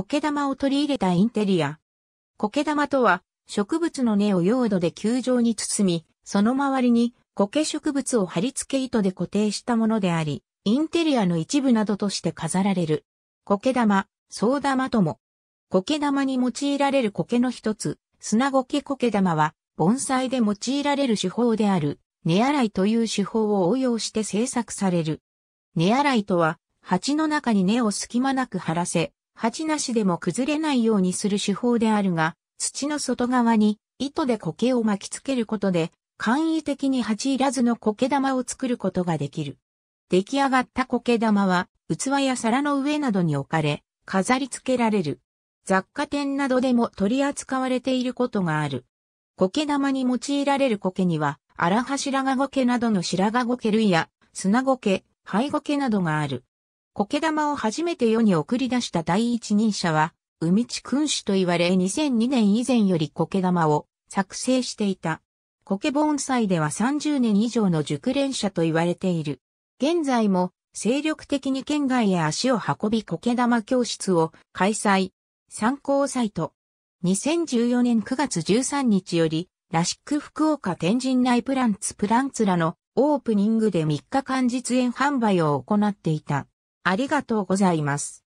苔玉を取り入れたインテリア。苔玉とは、植物の根を用土で球状に包み、その周りに苔植物を貼り付け糸で固定したものであり、インテリアの一部などとして飾られる。苔玉、総玉とも。苔玉に用いられる苔の一つ、砂苔苔玉は、盆栽で用いられる手法である、根洗いという手法を応用して製作される。根洗いとは、鉢の中に根を隙間なく張らせ、鉢なしでも崩れないようにする手法であるが、土の外側に糸で苔を巻きつけることで、簡易的に鉢いらずの苔玉を作ることができる。出来上がった苔玉は、器や皿の上などに置かれ、飾り付けられる。雑貨店などでも取り扱われていることがある。苔玉に用いられる苔には、荒柱が苔などの白髪苔類や、砂苔、灰苔などがある。苔玉を初めて世に送り出した第一人者は、海地君主と言われ2002年以前より苔玉を作成していた。苔盆栽では30年以上の熟練者と言われている。現在も精力的に県外へ足を運び苔玉教室を開催。参考サイト。2014年9月13日より、ラシック福岡天神内プランツプランツらのオープニングで3日間実演販売を行っていた。ありがとうございます。